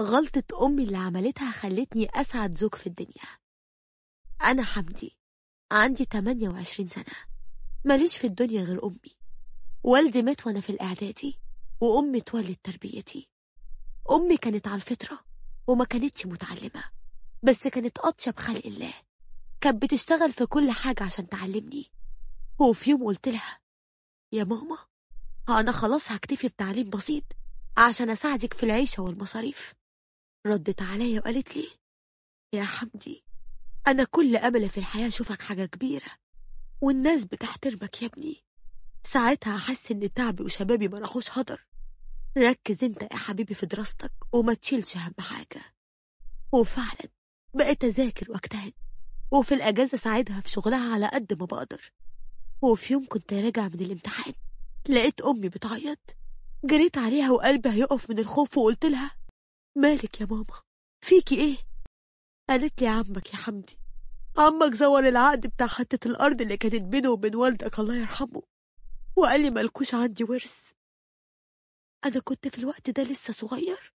غلطة أمي اللي عملتها خلتني أسعد زوج في الدنيا أنا حمدي عندي 28 سنة ماليش في الدنيا غير أمي والدي مات وأنا في الإعدادي وأمي تولد تربيتي أمي كانت على الفطرة وما كانتش متعلمة بس كانت أطيب خلق الله كانت بتشتغل في كل حاجة عشان تعلمني وفي يوم قلت لها يا ماما أنا خلاص هكتفي بتعليم بسيط عشان أساعدك في العيشة والمصاريف ردت عليا وقالت لي يا حمدي أنا كل أمل في الحياة أشوفك حاجة كبيرة والناس بتحترمك يا ابني ساعتها أحس إن تعبي وشبابي ما راحوش هدر ركز أنت يا حبيبي في دراستك وما تشيلش هم حاجة وفعلا بقيت أذاكر وأجتهد وفي الأجازة ساعدها في شغلها على قد ما بقدر وفي يوم كنت راجعة من الامتحان لقيت أمي بتعيط جريت عليها وقلبي هيقف من الخوف وقلت لها مالك يا ماما فيكي ايه قالت لي عمك يا حمدي عمك زور العقد بتاع حتة الأرض اللي كانت بينه وبين والدك الله يرحمه وقال لي ملكوش عندي ورث أنا كنت في الوقت ده لسه صغير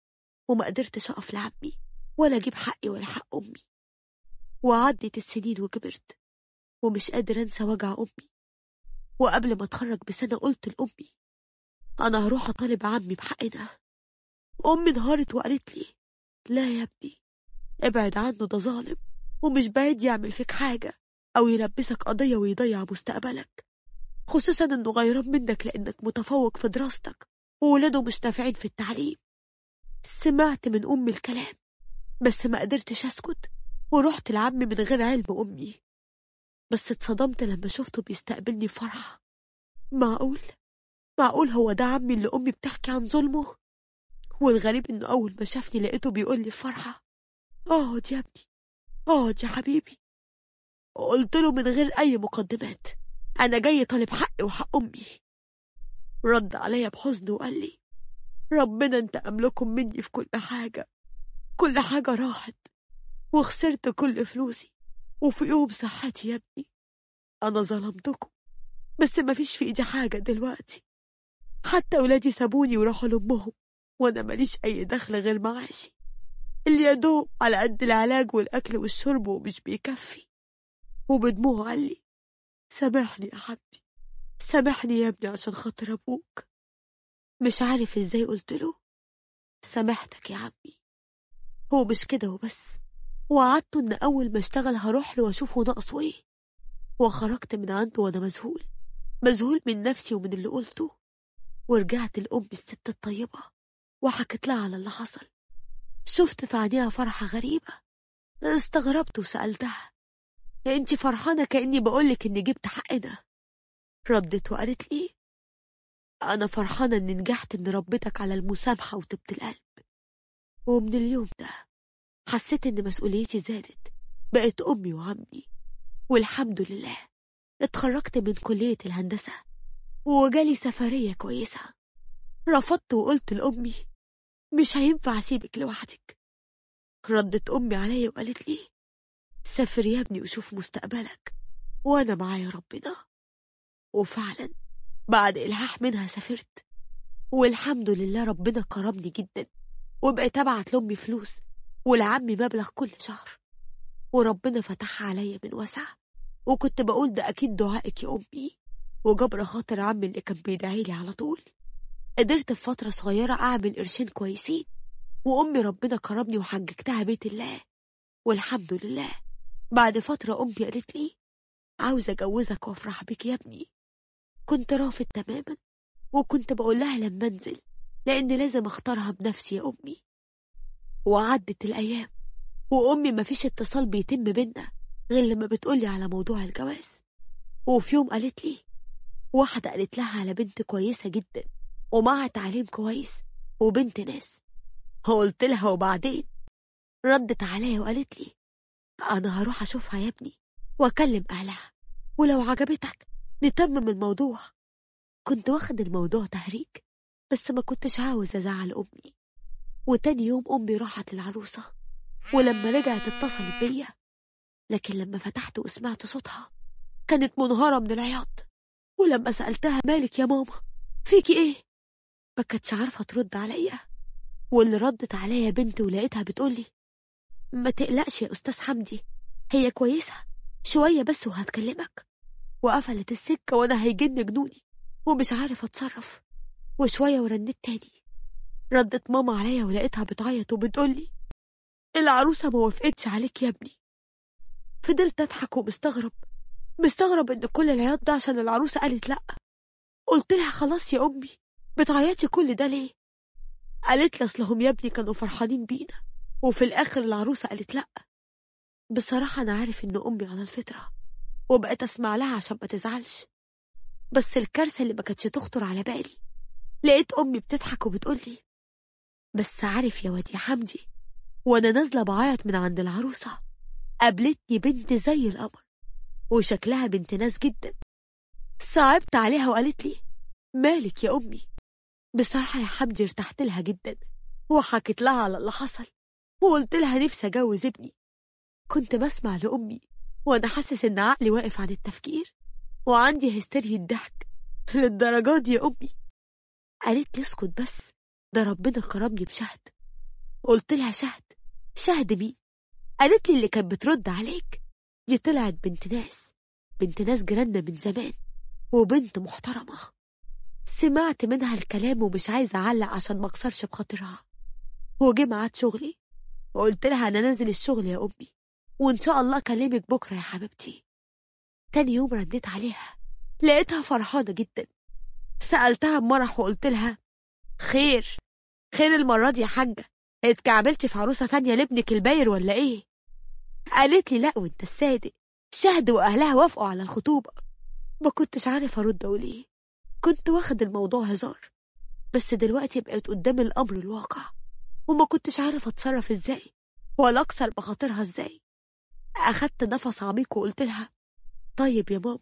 وما قدرتش أقف لعمي ولا أجيب حقي ولا حق أمي وعدت السنين وكبرت ومش قادر أنسى وجع أمي وقبل ما أتخرج بسنة قلت لأمي أنا هروح أطالب عمي بحق ده وأمي انهارت وقالت لي لا يا ابني ابعد عنه ده ظالم ومش بعيد يعمل فيك حاجة أو يلبسك قضية ويضيع مستقبلك خصوصا إنه غيران منك لأنك متفوق في دراستك وولاده مش نافعين في التعليم سمعت من أمي الكلام بس ما قدرتش أسكت ورحت لعمي من غير علم أمي بس اتصدمت لما شفته بيستقبلني بفرح معقول؟ معقول هو ده عمي اللي أمي بتحكي عن ظلمه؟ والغريب انه اول ما شافني لقيته بيقول لي فرحه اقعد آه يا ابني اقعد آه يا حبيبي قلت له من غير اي مقدمات انا جاي طالب حقي وحق امي رد عليا بحزن وقال لي ربنا انت املكم مني في كل حاجه كل حاجه راحت وخسرت كل فلوسي وفي يوم صحتي يا ابني انا ظلمتكم بس مفيش في ايدي حاجه دلوقتي حتى ولادي سابوني وراحوا لامهم وأنا ماليش أي دخل غير معاشي اللي يدوب على قد العلاج والأكل والشرب ومش بيكفي وبدموع علي سامحني يا حبيبي سامحني يا ابني عشان خاطر أبوك مش عارف إزاي قلت له سامحتك يا عمي هو مش كده وبس وعدته إن أول ما اشتغل هروح له وأشوفه ناقصه إيه وخرجت من عنده وأنا مذهول مذهول من نفسي ومن اللي قلته ورجعت لأمي الست الطيبة وحكت لها على اللي حصل شفت في عينيها فرحة غريبة استغربت وسألتها انت فرحانة كأني بقولك اني جبت حقنا ردت وقالت لي أنا فرحانة إني نجحت إني ربيتك على المسامحة وتبت القلب ومن اليوم ده حسيت إن مسؤوليتي زادت بقت أمي وعمي والحمد لله اتخرجت من كلية الهندسة وجالي سفرية كويسة رفضت وقلت لأمي مش هينفع أسيبك لوحدك ردت أمي عليا وقالت لي سافر يا ابني وشوف مستقبلك وأنا معايا ربنا وفعلا بعد إلحاح منها سافرت والحمد لله ربنا كرمني جدا وبقيت أبعت لأمي فلوس ولعمي مبلغ كل شهر وربنا فتح عليا من وسع وكنت بقول ده أكيد دعائك يا أمي وجبر خاطر عمي اللي كان بيدعي لي على طول قدرت في فترة صغيرة أعمل قرشين كويسين وأمي ربنا كرمني وحججتها بيت الله والحمد لله بعد فترة أمي قالت لي عاوزة أجوزك وأفرح بك يا ابني كنت رافض تماما وكنت بقول لها لما أنزل لأن لازم أختارها بنفسي يا أمي وعدت الأيام وأمي مفيش اتصال بيتم بينا غير لما بتقولي على موضوع الجواز وفي يوم قالت لي واحدة قالت لها على بنت كويسة جدا ومعها تعليم كويس وبنت ناس قلت لها وبعدين ردت عليا وقالت لي أنا هروح أشوفها يا ابني وأكلم أهلها ولو عجبتك نتمم الموضوع كنت واخد الموضوع تهريج بس ما كنتش عاوز أزعل أمي وتاني يوم أمي راحت للعروسة ولما رجعت اتصلت بيا لكن لما فتحت وسمعت صوتها كانت منهارة من العياط ولما سألتها مالك يا ماما فيكي ايه ما كانتش عارفة ترد عليا واللي ردت عليا بنت ولقيتها بتقولي ما تقلقش يا أستاذ حمدي هي كويسة شوية بس وهتكلمك وقفلت السكة وأنا هيجن جنوني ومش عارف أتصرف وشوية ورنت تاني ردت ماما عليا ولقيتها بتعيط وبتقولي العروسة ما وافقتش عليك يا ابني فضلت أضحك ومستغرب مستغرب إن كل العياط ده عشان العروسة قالت لأ قلت لها خلاص يا أمي بتعيطي كل ده ليه قالت لي اصلهم يا ابني كانوا فرحانين بينا وفي الاخر العروسه قالت لا بصراحه انا عارف ان امي على الفطره وبقيت اسمع لها عشان ما تزعلش بس الكارثه اللي ما كانتش تخطر على بالي لقيت امي بتضحك وبتقولي بس عارف يا واد يا حمدي وانا نازله بعيط من عند العروسه قابلتني بنت زي القمر وشكلها بنت ناس جدا صعبت عليها وقالت لي مالك يا امي بصراحة يا حبجي ارتحت لها جدا وحكيت لها على اللي حصل وقلت لها نفسي أجوز ابني كنت بسمع لأمي وأنا حاسس إن عقلي واقف عن التفكير وعندي هستيريا الضحك للدرجة دي يا أمي قالت لي اسكت بس ده ربنا كرمني بشهد قلت لها شهد شهد مين قالت لي اللي كانت بترد عليك دي طلعت بنت ناس بنت ناس جيراننا من زمان وبنت محترمة سمعت منها الكلام ومش عايزة أعلق عشان ما أكسرش بخاطرها وجه ميعاد شغلي وقلت لها أنا نازل الشغل يا أمي وإن شاء الله أكلمك بكرة يا حبيبتي تاني يوم رديت عليها لقيتها فرحانة جدا سألتها بمرح وقلت لها خير خير المرة دي يا حاجة اتكعبلتي في عروسة تانية لابنك الباير ولا ايه؟ قالت لي لا وانت الصادق شهد واهلها وافقوا على الخطوبة ما كنتش عارف ارد اقول ايه كنت واخد الموضوع هزار بس دلوقتي بقيت قدام الأمر الواقع وما كنتش عارف أتصرف إزاي ولا أكسر بخاطرها إزاي أخدت نفس عميق وقلت لها طيب يا ماما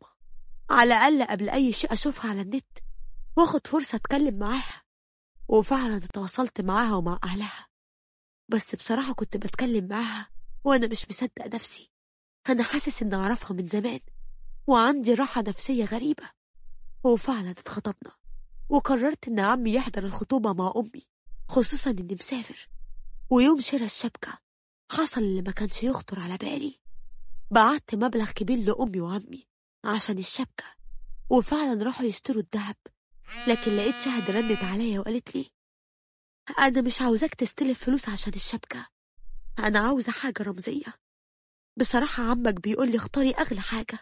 على الأقل قبل أي شيء أشوفها على النت واخد فرصة أتكلم معاها وفعلا اتواصلت معاها ومع أهلها بس بصراحة كنت بتكلم معاها وأنا مش مصدق نفسي أنا حاسس إن أعرفها من زمان وعندي راحة نفسية غريبة وفعلا اتخطبنا وقررت إن عمي يحضر الخطوبة مع أمي خصوصا إني مسافر ويوم شراء الشبكة حصل اللي ما كانش يخطر على بالي بعت مبلغ كبير لأمي وعمي عشان الشبكة وفعلا راحوا يشتروا الذهب لكن لقيت شهد رنت عليا وقالت لي أنا مش عاوزاك تستلف فلوس عشان الشبكة أنا عاوزة حاجة رمزية بصراحة عمك بيقول لي اختاري أغلى حاجة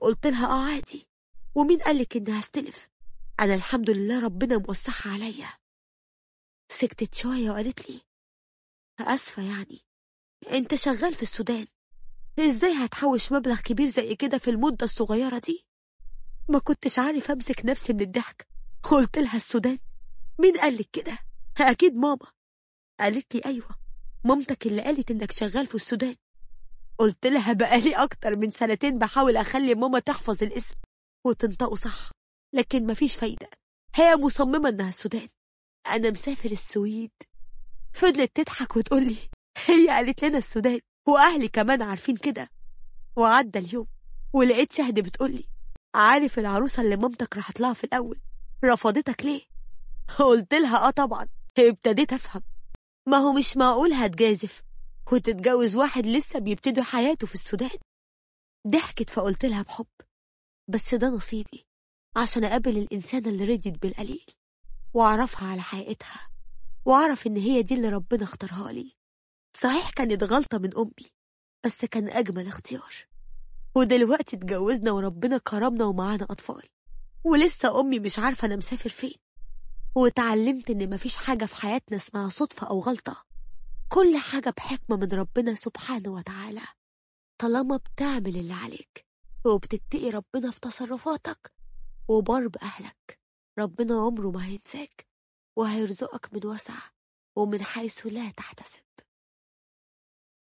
قلت لها آه عادي ومين قالك إنها استلف؟ أنا الحمد لله ربنا موسعها عليا سكتت شوية وقالت لي أسفة يعني أنت شغال في السودان إزاي هتحوش مبلغ كبير زي كده في المدة الصغيرة دي ما كنتش عارف أمسك نفسي من الضحك قلت لها السودان مين قالك كده أكيد ماما قالت لي أيوة مامتك اللي قالت إنك شغال في السودان قلت لها بقالي أكتر من سنتين بحاول أخلي ماما تحفظ الاسم وتنطقوا صح لكن مفيش فايدة هي مصممة إنها السودان أنا مسافر السويد فضلت تضحك وتقولي هي قالت لنا السودان وأهلي كمان عارفين كده وعدى اليوم ولقيت شهد بتقولي عارف العروسة اللي مامتك راحت لها في الأول رفضتك ليه؟ قلت لها آه طبعا ابتديت أفهم ما هو مش معقول هتجازف وتتجوز واحد لسه بيبتدوا حياته في السودان ضحكت فقلت لها بحب بس ده نصيبي عشان أقابل الإنسانة اللي رضيت بالقليل وأعرفها على حقيقتها وأعرف إن هي دي اللي ربنا اختارها لي صحيح كانت غلطة من أمي بس كان أجمل اختيار ودلوقتي اتجوزنا وربنا كرمنا ومعانا أطفال ولسه أمي مش عارفة أنا مسافر فين واتعلمت إن مفيش حاجة في حياتنا اسمها صدفة أو غلطة كل حاجة بحكمة من ربنا سبحانه وتعالى طالما بتعمل اللي عليك وبتتقي ربنا في تصرفاتك وبار بأهلك ربنا عمره ما هينساك وهيرزقك من وسع ومن حيث لا تحتسب